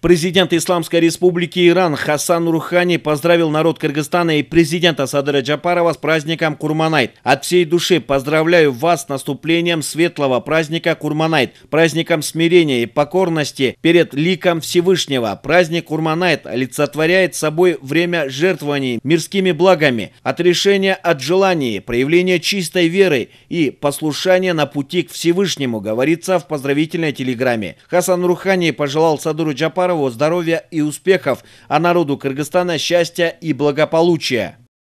Президент Исламской республики Иран Хасан Рухани поздравил народ Кыргызстана и президента Садыра Джапарова с праздником Курманайт. От всей души поздравляю вас с наступлением светлого праздника Курманайт, праздником смирения и покорности перед ликом Всевышнего. Праздник Курманайт олицетворяет собой время жертвований мирскими благами, отрешения от желаний, проявления чистой веры и послушания на пути к Всевышнему, говорится в поздравительной телеграмме. Хасан Рухани пожелал Садыру Джапарову Сапарова здоровья и успехов, а народу Кыргызстана счастья и благополучия.